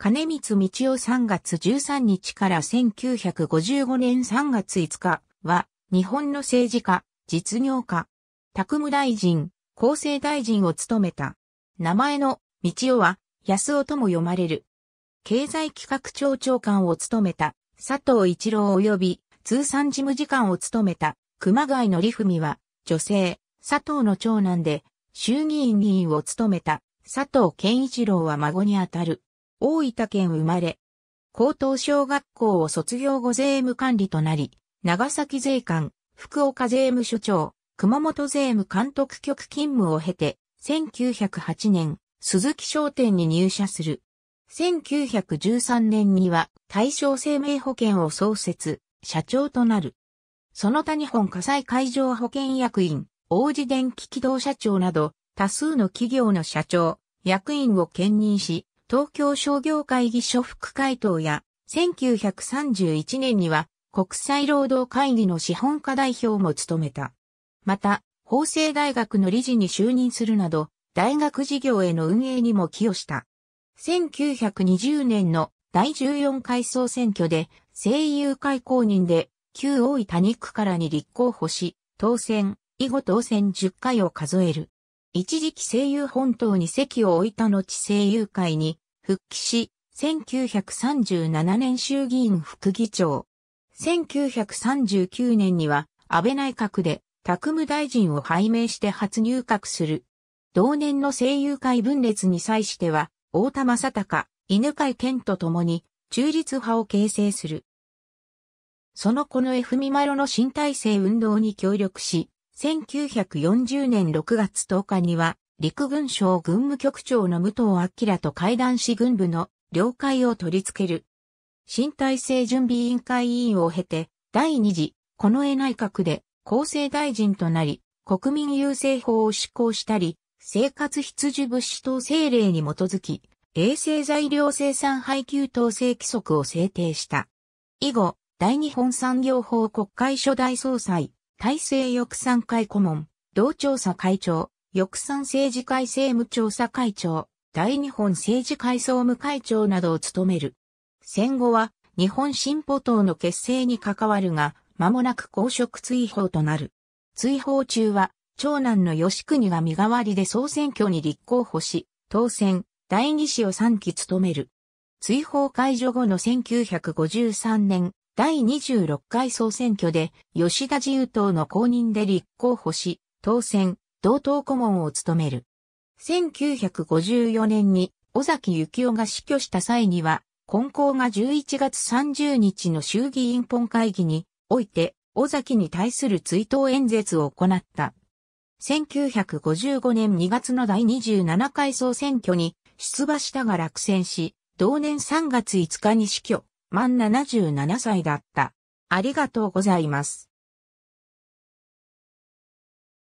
金光道夫3月13日から1955年3月5日は、日本の政治家、実業家、宅務大臣、厚生大臣を務めた。名前の道夫は、安夫とも読まれる。経済企画庁長官を務めた、佐藤一郎及び、通産事務次官を務めた、熊谷則文は、女性、佐藤の長男で、衆議院議員を務めた、佐藤健一郎は孫にあたる。大分県生まれ。高等小学校を卒業後税務管理となり、長崎税関、福岡税務署長、熊本税務監督局勤務を経て、1908年、鈴木商店に入社する。1913年には大正生命保険を創設、社長となる。その他日本火災海上保険役員、王子電気機動社長など、多数の企業の社長、役員を兼任し、東京商業会議所副会頭や、1931年には国際労働会議の資本家代表も務めた。また、法政大学の理事に就任するなど、大学事業への運営にも寄与した。1920年の第14回総選挙で、声優会公認で、旧大井谷区からに立候補し、当選、以後当選10回を数える。一時期声優本島に席を置いた後声優会に復帰し、1937年衆議院副議長。1939年には安倍内閣で宅務大臣を拝命して初入閣する。同年の声優会分裂に際しては、大田正隆、犬飼健と共に中立派を形成する。その子の F ミマロの新体制運動に協力し、1940年6月10日には、陸軍省軍務局長の武藤明と会談し軍部の了解を取り付ける。新体制準備委員会委員を経て、第二次、近衛内閣で厚生大臣となり、国民優勢法を施行したり、生活必需物資等政令に基づき、衛生材料生産配給統制規則を制定した。以後、大日本産業法国会初代総裁、大政翼賛会顧問、同調査会長、翼賛政治会政務調査会長、大日本政治会総務会長などを務める。戦後は日本進歩党の結成に関わるが、間もなく公職追放となる。追放中は、長男の吉国が身代わりで総選挙に立候補し、当選、第二子を3期務める。追放解除後の1953年、第26回総選挙で吉田自由党の公認で立候補し、当選、同党顧問を務める。1954年に尾崎幸雄が死去した際には、根校が11月30日の衆議院本会議において、尾崎に対する追悼演説を行った。1955年2月の第27回総選挙に出馬したが落選し、同年3月5日に死去。満77歳だった。ありがとうございます。